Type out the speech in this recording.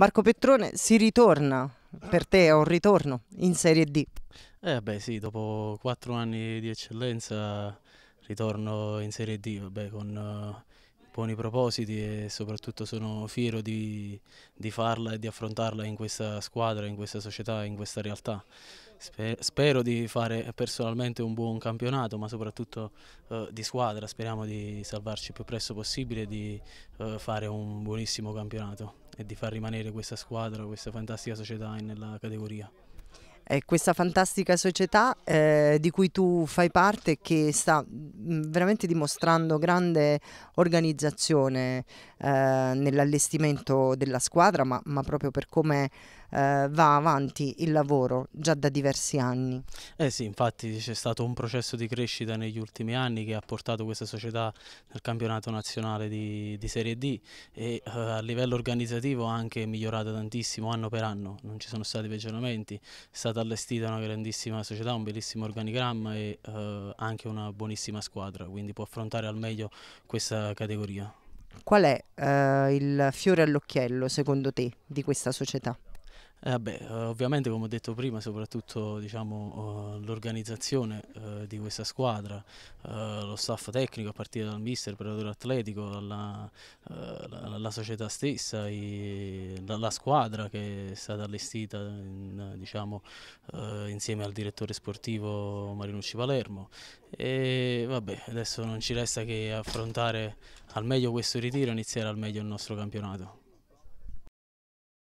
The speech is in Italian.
Marco Petrone, si ritorna, per te è un ritorno in Serie D. Eh beh sì, dopo quattro anni di eccellenza ritorno in Serie D vabbè, con uh, buoni propositi e soprattutto sono fiero di, di, farla e di affrontarla in questa squadra, in questa società, in questa realtà. Sper spero di fare personalmente un buon campionato ma soprattutto uh, di squadra, speriamo di salvarci il più presto possibile e di uh, fare un buonissimo campionato e di far rimanere questa squadra, questa fantastica società nella categoria eh, questa fantastica società eh, di cui tu fai parte che sta mm, veramente dimostrando grande organizzazione eh, nell'allestimento della squadra, ma, ma proprio per come eh, va avanti il lavoro già da diversi anni. Eh sì, infatti c'è stato un processo di crescita negli ultimi anni che ha portato questa società nel campionato nazionale di, di Serie D e eh, a livello organizzativo ha anche migliorato tantissimo anno per anno, non ci sono stati peggioramenti, è stata stata allestita una grandissima società, un bellissimo organigramma e eh, anche una buonissima squadra, quindi può affrontare al meglio questa categoria. Qual è eh, il fiore all'occhiello secondo te di questa società? Eh, beh, eh, ovviamente come ho detto prima, soprattutto diciamo, uh, l'organizzazione uh, di questa squadra, uh, lo staff tecnico a partire dal mister, preparatore atletico, alla, la, la, società stessa, i, la, la, squadra che è stata allestita in, diciamo, insieme al direttore sportivo Marinucci Palermo. E, vabbè, adesso non ci resta che affrontare al meglio questo ritiro e iniziare al meglio il nostro campionato.